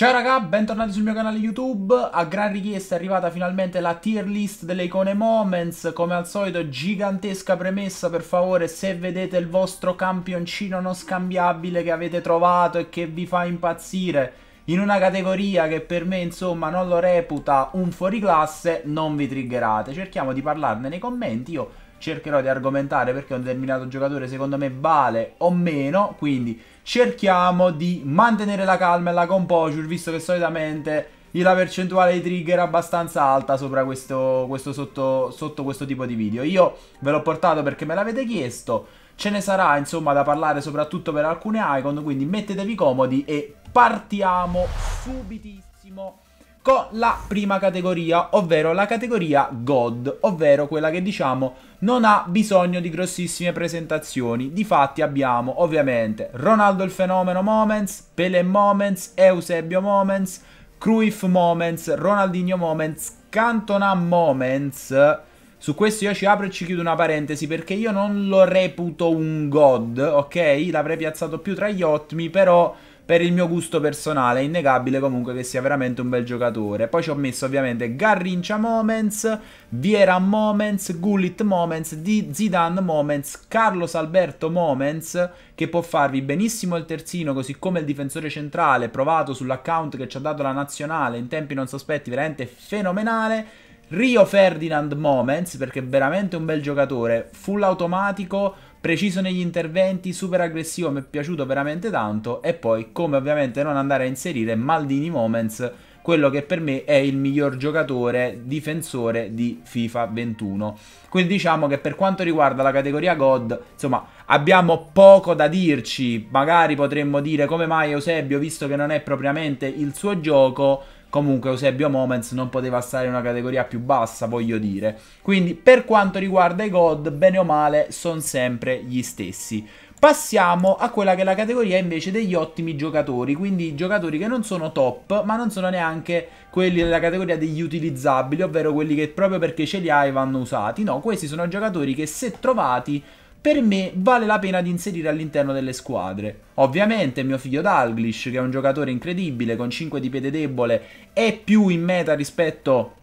Ciao raga, bentornati sul mio canale YouTube, a gran richiesta è arrivata finalmente la tier list delle icone Moments, come al solito gigantesca premessa per favore se vedete il vostro campioncino non scambiabile che avete trovato e che vi fa impazzire in una categoria che per me insomma non lo reputa un fuoriclasse, non vi triggerate, cerchiamo di parlarne nei commenti, io cercherò di argomentare perché un determinato giocatore secondo me vale o meno, quindi cerchiamo di mantenere la calma e la composure, visto che solitamente la percentuale di trigger è abbastanza alta sopra questo, questo sotto, sotto questo tipo di video. Io ve l'ho portato perché me l'avete chiesto, ce ne sarà insomma da parlare soprattutto per alcune icon, quindi mettetevi comodi e partiamo subitissimo con la prima categoria, ovvero la categoria God, ovvero quella che diciamo non ha bisogno di grossissime presentazioni. Difatti abbiamo ovviamente Ronaldo il fenomeno Moments, Pelé Moments, Eusebio Moments, Cruyff Moments, Ronaldinho Moments, Cantona Moments. Su questo io ci apro e ci chiudo una parentesi perché io non lo reputo un god, ok? L'avrei piazzato più tra gli ottimi, però per il mio gusto personale è innegabile comunque che sia veramente un bel giocatore. Poi ci ho messo ovviamente Garrincia Moments, Viera Moments, Gullit Moments, Di Zidane Moments, Carlos Alberto Moments, che può farvi benissimo il terzino, così come il difensore centrale, provato sull'account che ci ha dato la nazionale in tempi non sospetti, veramente fenomenale. Rio Ferdinand Moments, perché è veramente un bel giocatore, full automatico, preciso negli interventi, super aggressivo, mi è piaciuto veramente tanto e poi come ovviamente non andare a inserire Maldini Moments, quello che per me è il miglior giocatore difensore di FIFA 21. Quindi diciamo che per quanto riguarda la categoria God, insomma, abbiamo poco da dirci, magari potremmo dire come mai Eusebio, visto che non è propriamente il suo gioco, comunque Eusebio Moments non poteva stare in una categoria più bassa, voglio dire. Quindi per quanto riguarda i god, bene o male, sono sempre gli stessi. Passiamo a quella che è la categoria invece degli ottimi giocatori, quindi giocatori che non sono top, ma non sono neanche quelli della categoria degli utilizzabili, ovvero quelli che proprio perché ce li hai vanno usati. No, questi sono giocatori che se trovati per me vale la pena di inserire all'interno delle squadre. Ovviamente mio figlio Dalglish, che è un giocatore incredibile con 5 di piede debole, è più in meta rispetto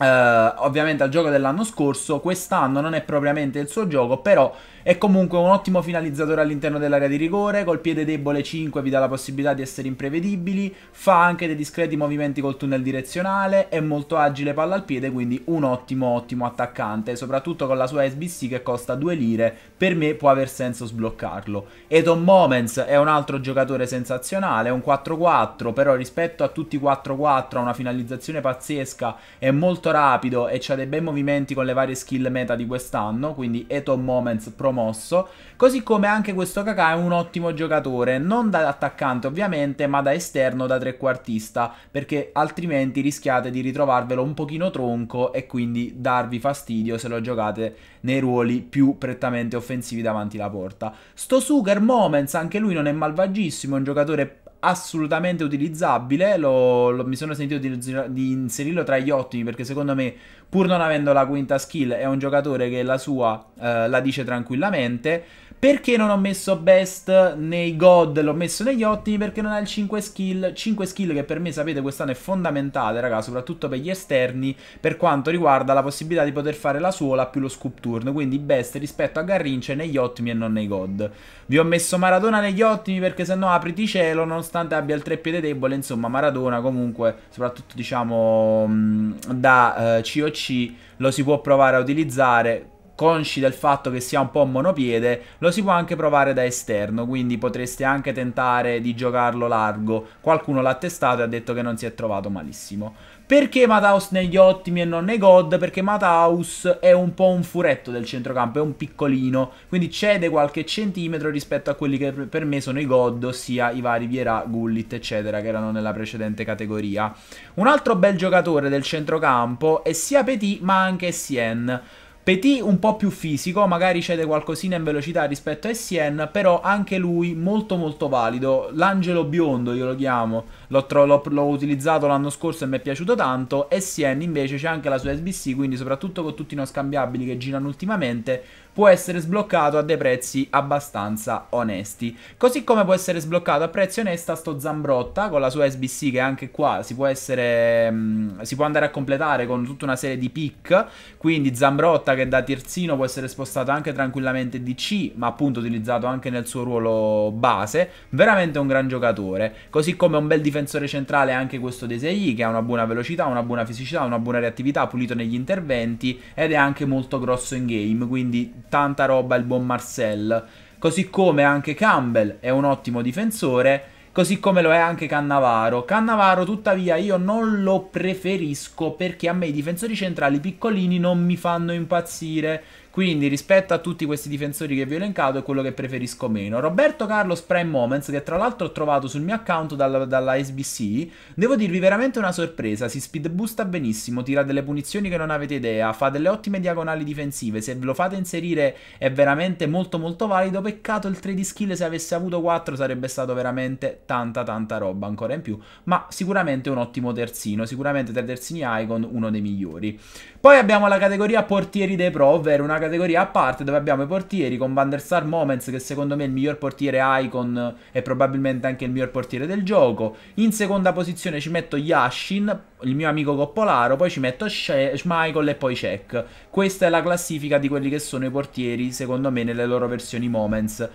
Uh, ovviamente al gioco dell'anno scorso, quest'anno non è propriamente il suo gioco, però è comunque un ottimo finalizzatore all'interno dell'area di rigore, col piede debole 5 vi dà la possibilità di essere imprevedibili, fa anche dei discreti movimenti col tunnel direzionale, è molto agile palla al piede, quindi un ottimo ottimo attaccante, soprattutto con la sua SBC che costa 2 lire, per me può aver senso sbloccarlo. Eton Moments è un altro giocatore sensazionale, è un 4-4, però rispetto a tutti i 4-4 ha una finalizzazione pazzesca, è molto molto rapido e ha dei bei movimenti con le varie skill meta di quest'anno, quindi Eto Moments promosso, così come anche questo Kakà è un ottimo giocatore, non da attaccante ovviamente, ma da esterno, da trequartista, perché altrimenti rischiate di ritrovarvelo un pochino tronco e quindi darvi fastidio se lo giocate nei ruoli più prettamente offensivi davanti la porta. Sto Sugar Moments, anche lui non è malvagissimo, è un giocatore assolutamente utilizzabile. Lo, lo, mi sono sentito di, di, inserirlo tra gli ottimi perché secondo me, pur non avendo la quinta skill, è un giocatore che la sua eh, la dice tranquillamente. Perché non ho messo best nei god, l'ho messo negli ottimi perché non ha il 5 skill. 5 skill che per me, sapete, quest'anno è fondamentale, raga, soprattutto per gli esterni, per quanto riguarda la possibilità di poter fare la suola più lo scoop turn. Quindi best rispetto a Garrinche negli ottimi e non nei god. Vi ho messo Maradona negli ottimi perché se no apriti cielo, non nonostante abbia il treppiede debole, insomma Maradona comunque, soprattutto diciamo mm, da eh, COC, lo si può provare a utilizzare consci del fatto che sia un po' monopiede, lo si può anche provare da esterno, quindi potreste anche tentare di giocarlo largo. Qualcuno l'ha testato e ha detto che non si è trovato malissimo. Perché Mataus negli ottimi e non nei god? Perché Mataus è un po' un furetto del centrocampo, è un piccolino, quindi cede qualche centimetro rispetto a quelli che per me sono i god, ossia i vari Vierà, Gullit, eccetera, che erano nella precedente categoria. Un altro bel giocatore del centrocampo è sia Petit ma anche Sien. Petit un po' più fisico, magari cede qualcosina in velocità rispetto a Essien, però anche lui molto molto valido. L'angelo biondo io lo chiamo, l'ho, utilizzato l'anno scorso e mi è piaciuto tanto. Essien invece c'è anche la sua SBC, quindi soprattutto con tutti i non scambiabili che girano ultimamente, può essere sbloccato a dei prezzi abbastanza onesti. Così come può essere sbloccato a prezzi onesti sto Zambrotta con la sua SBC che anche qua si può essere mh, mm, si può andare a completare con tutta una serie di pick, quindi Zambrotta che da terzino può essere spostato anche tranquillamente di C, ma appunto utilizzato anche nel suo ruolo base, veramente un gran giocatore, così come un bel difensore centrale anche questo Desegli che ha una buona velocità, una buona fisicità, una buona reattività, pulito negli interventi ed è anche molto grosso in game, quindi tanta roba il buon Marcel. Così come anche Campbell è un ottimo difensore, così come lo è anche Cannavaro. Cannavaro tuttavia io non lo preferisco perché a me i difensori centrali piccolini non mi fanno impazzire. Quindi rispetto a tutti questi difensori che vi ho elencato è quello che preferisco meno. Roberto Carlos Prime Moments, che tra l'altro ho trovato sul mio account dalla, dalla SBC, devo dirvi veramente una sorpresa, si speed boosta benissimo, tira delle punizioni che non avete idea, fa delle ottime diagonali difensive, se lo fate inserire è veramente molto molto valido, peccato il 3 d skill se avesse avuto 4 sarebbe stato veramente tanta tanta roba ancora in più, ma sicuramente un ottimo terzino, sicuramente tra terzini Icon uno dei migliori. Poi abbiamo la categoria portieri dei pro, ovvero una categoria categoria a parte dove abbiamo i portieri con Van der Sar Moments che secondo me è il miglior portiere Icon e probabilmente anche il miglior portiere del gioco. In seconda posizione ci metto Yashin, il mio amico Coppolaro, poi ci metto Schmeichel e poi Cech. Questa è la classifica di quelli che sono i portieri secondo me nelle loro versioni Moments.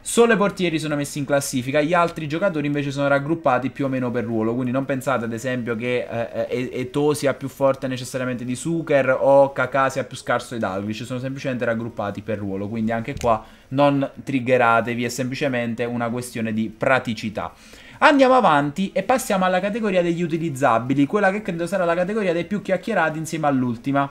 Solo i portieri sono messi in classifica, gli altri giocatori invece sono raggruppati più o meno per ruolo, quindi non pensate ad esempio che eh, eh Eto sia più forte necessariamente di Suker o Kakà sia più scarso di Dalvish, sono semplicemente raggruppati per ruolo, quindi anche qua non triggeratevi, è semplicemente una questione di praticità. Andiamo avanti e passiamo alla categoria degli utilizzabili, quella che credo sarà la categoria dei più chiacchierati insieme all'ultima.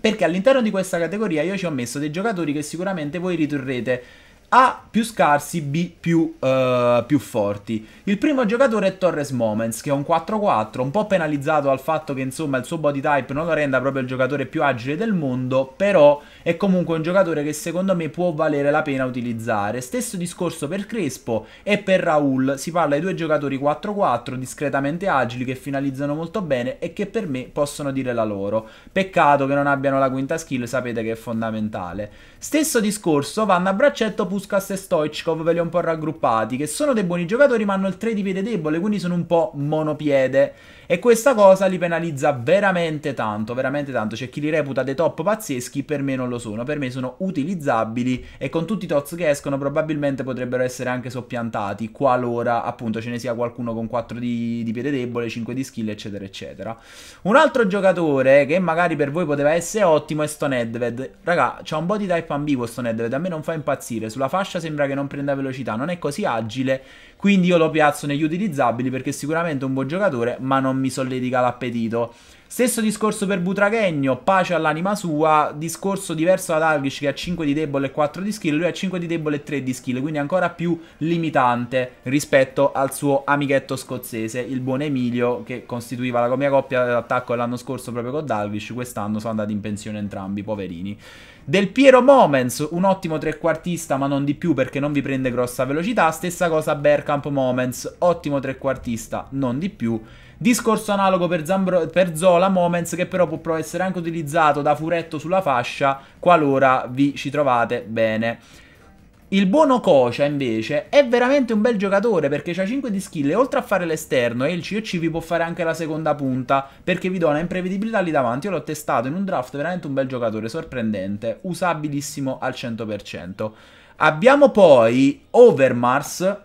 Perché all'interno di questa categoria io ci ho messo dei giocatori che sicuramente voi riturrete a più scarsi, B più, uh, più, forti. Il primo giocatore è Torres Moments, che è un 4-4, un po' penalizzato dal fatto che insomma il suo body type non lo renda proprio il giocatore più agile del mondo, però è comunque un giocatore che secondo me può valere la pena utilizzare. Stesso discorso per Crespo e per Raul, si parla di due giocatori 4-4 discretamente agili che finalizzano molto bene e che per me possono dire la loro. Peccato che non abbiano la quinta skill, sapete che è fondamentale. Stesso discorso vanno a braccetto Puskas e Stoichkov ve li ho un po' raggruppati, che sono dei buoni giocatori ma hanno il 3 di piede debole, quindi sono un po' monopiede. E questa cosa li penalizza veramente tanto, veramente tanto. C'è chi li reputa dei top pazzeschi, per me non lo sono. Per me sono utilizzabili e con tutti i tots che escono probabilmente potrebbero essere anche soppiantati qualora appunto ce ne sia qualcuno con 4 di, di piede debole, 5 di skill, eccetera, eccetera. Un altro giocatore che magari per voi poteva essere ottimo è Stone Edved. Raga, c'ha un po' di type ambiguo Stone Edved, a me non fa impazzire. Sulla fascia sembra che non prenda velocità, non è così agile quindi io lo piazzo negli utilizzabili perché sicuramente è un buon giocatore, ma non mi solletica l'appetito. Stesso discorso per Butraghegno, pace all'anima sua, discorso diverso da Algic che ha 5 di debole e 4 di skill, lui ha 5 di debole e 3 di skill, quindi ancora più limitante rispetto al suo amichetto scozzese, il buon Emilio che costituiva la mia coppia d'attacco l'anno scorso proprio con Dalglish, quest'anno sono andati in pensione entrambi, poverini. Del Piero Moments, un ottimo trequartista, ma non di più perché non vi prende grossa velocità. Stessa cosa Bergkamp Moments, ottimo trequartista, non di più. Discorso analogo per, Zambro, per, Zola Moments che però può essere anche utilizzato da furetto sulla fascia qualora vi ci trovate bene. Il buono Kocia invece è veramente un bel giocatore perché ha 5 di skill e oltre a fare l'esterno e il COC vi può fare anche la seconda punta perché vi dona imprevedibilità lì davanti. Io l'ho testato in un draft, veramente un bel giocatore, sorprendente, usabilissimo al 100%. Abbiamo poi Overmars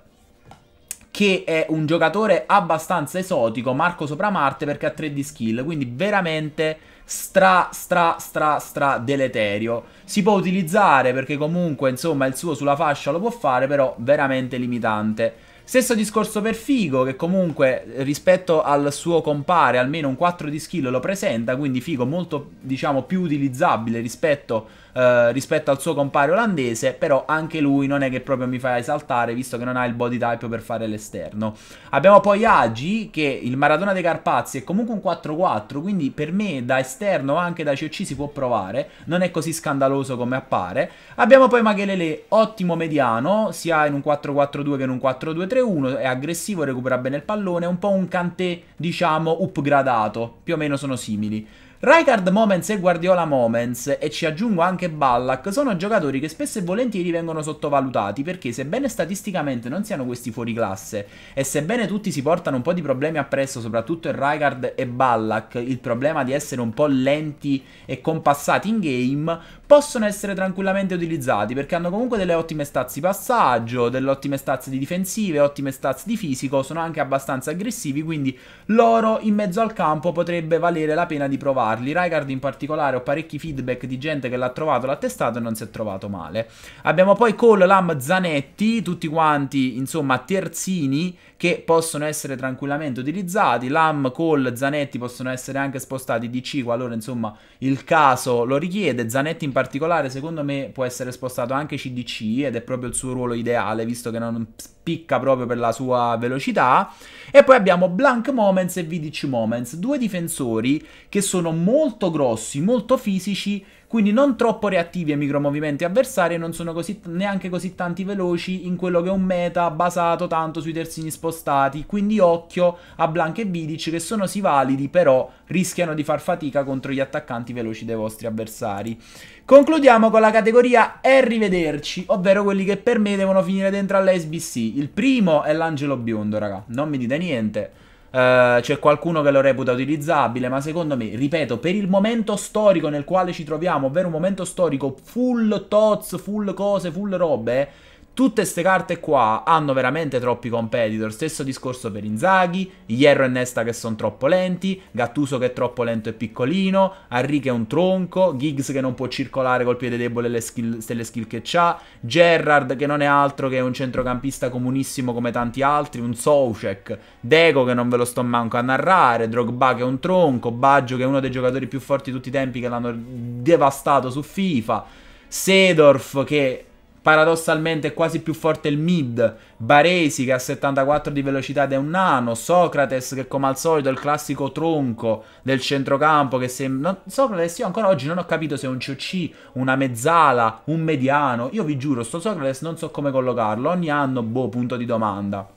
che è un giocatore abbastanza esotico, Marco sopra Marte perché ha 3 di skill, quindi veramente stra stra stra stra deleterio. Si può utilizzare perché comunque insomma il suo sulla fascia lo può fare però veramente limitante. Stesso discorso per Figo, che comunque eh, rispetto al suo compare almeno un 4 di skill lo presenta, quindi Figo molto diciamo più utilizzabile rispetto, eh, rispetto al suo compare olandese, però anche lui non è che proprio mi fa esaltare visto che non ha il body type per fare l'esterno. Abbiamo poi Agi che il Maradona dei Carpazzi è comunque un 4-4, quindi per me da esterno anche da COC si può provare, non è così scandaloso come appare. Abbiamo poi Maghelele, ottimo mediano, sia in un 4-4-2 che in un 4-2-3 3-1, è aggressivo, recupera bene il pallone, è un po' un cante, diciamo, upgradato, più o meno sono simili. Rijkaard Moments e Guardiola Moments, e ci aggiungo anche Ballack, sono giocatori che spesso e volentieri vengono sottovalutati perché sebbene statisticamente non siano questi fuori classe, e sebbene tutti si portano un po' di problemi appresso, soprattutto in Rijkaard e Ballack, il problema di essere un po' lenti e compassati in game, possono essere tranquillamente utilizzati perché hanno comunque delle ottime stazze di passaggio, delle ottime stazze di difensive, ottime stazze di fisico, sono anche abbastanza aggressivi, quindi loro in mezzo al campo potrebbe valere la pena di provare trovarli. Rijkaard in particolare ho parecchi feedback di gente che l'ha trovato, l'ha testato e non si è trovato male. Abbiamo poi Cole, Lam, Zanetti, tutti quanti, insomma, terzini che possono essere tranquillamente utilizzati. Lam, Cole, Zanetti possono essere anche spostati DC qualora, insomma, il caso lo richiede. Zanetti in particolare, secondo me, può essere spostato anche CDC ed è proprio il suo ruolo ideale, visto che non spicca proprio per la sua velocità. E poi abbiamo Blank Moments e Vidic Moments, due difensori che sono molto grossi, molto fisici, quindi non troppo reattivi ai micromovimenti avversari e non sono così, neanche così tanti veloci in quello che è un meta basato tanto sui terzini spostati, quindi occhio a Blank e Vidic che sono sì validi però rischiano di far fatica contro gli attaccanti veloci dei vostri avversari. Concludiamo con la categoria e rivederci, ovvero quelli che per me devono finire dentro all'SBC. Il primo è l'Angelo Biondo, raga, non mi dite niente. Eh, c'è qualcuno che lo reputa utilizzabile, ma secondo me, ripeto, per il momento storico nel quale ci troviamo, ovvero un momento storico full tots, full cose, full robe, Tutte queste carte qua hanno veramente troppi competitor. Stesso discorso per Inzaghi, Hierro e Nesta che sono troppo lenti, Gattuso che è troppo lento e piccolino, Arri che è un tronco, Giggs che non può circolare col piede debole le skill, le skill che ha, Gerrard che non è altro che un centrocampista comunissimo come tanti altri, un Soucek, Deco che non ve lo sto manco a narrare, Drogba che è un tronco, Baggio che è uno dei giocatori più forti di tutti i tempi che l'hanno devastato su FIFA, Sedorf che Paradossalmente è quasi più forte il mid, Baresi che ha 74 di velocità ed è un nano, Socrates che come al solito è il classico tronco del centrocampo che se... Non... Socrates io ancora oggi non ho capito se è un CC, una mezzala, un mediano, io vi giuro sto Socrates non so come collocarlo, ogni anno boh punto di domanda.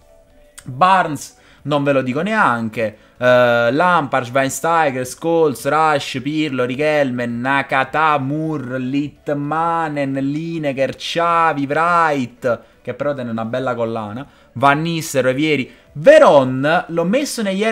Barnes non ve lo dico neanche. Uh, Lampard, Schweinsteiger, Scholes, Rush, Pirlo, Richelmen, Nakata, Mur, Littmanen, Lineker, Chavi, Wright che però tenne una bella collana. Van Nistelrooy, Vieri. Veron l'ho messo negli a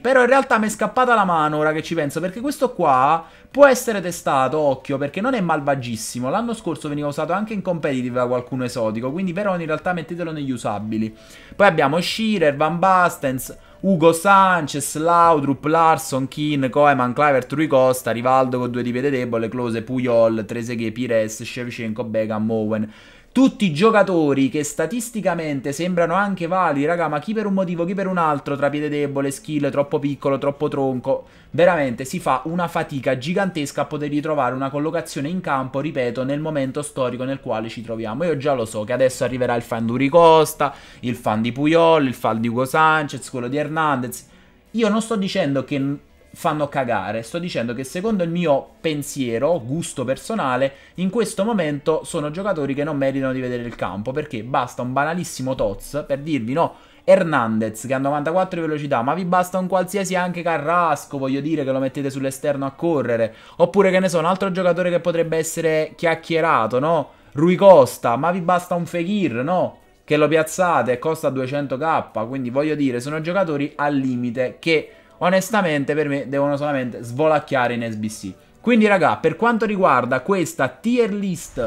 però in realtà mi è scappata la mano ora che ci penso, perché questo qua può essere testato, occhio, perché non è malvagissimo. L'anno scorso veniva usato anche in competitive da qualcuno esotico, quindi Veron in realtà mettetelo negli usabili. Poi abbiamo Shearer, Van Bastens, Ugo Sanchez, Laudrup, Larson, Kin, Koeman, Clivert, Rui Costa, Rivaldo con due di piede debole, Close, Puyol, Treseghe, Pires, Shevchenko, Begam, Owen tutti i giocatori che statisticamente sembrano anche validi, raga, ma chi per un motivo, chi per un altro, tra piede debole, skill, troppo piccolo, troppo tronco, veramente si fa una fatica gigantesca a poter ritrovare una collocazione in campo, ripeto, nel momento storico nel quale ci troviamo. Io già lo so che adesso arriverà il fan di Uri Costa, il fan di Puyol, il fan di Hugo Sanchez, quello di Hernandez. Io non sto dicendo che fanno cagare. Sto dicendo che secondo il mio pensiero, gusto personale, in questo momento sono giocatori che non meritano di vedere il campo, perché basta un banalissimo toz per dirvi no. Hernandez che ha 94 di velocità, ma vi basta un qualsiasi anche Carrasco, voglio dire che lo mettete sull'esterno a correre, oppure che ne so, un altro giocatore che potrebbe essere chiacchierato, no? Rui Costa, ma vi basta un Fekir, no? Che lo piazzate e costa 200k, quindi voglio dire, sono giocatori al limite che onestamente per me devono solamente svolacchiare in SBC. Quindi raga, per quanto riguarda questa tier list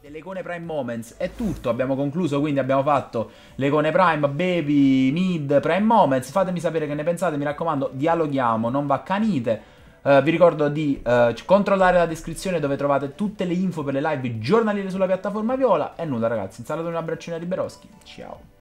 delle icone Prime Moments è tutto, abbiamo concluso, quindi abbiamo fatto le icone Prime, Baby, Mid, Prime Moments, fatemi sapere che ne pensate, mi raccomando, dialoghiamo, non vaccanite. Uh, eh, vi ricordo di uh, controllare la descrizione dove trovate tutte le info per le live giornaliere sulla piattaforma Viola. E nulla ragazzi, un saluto e un abbraccino a Liberoschi. Ciao.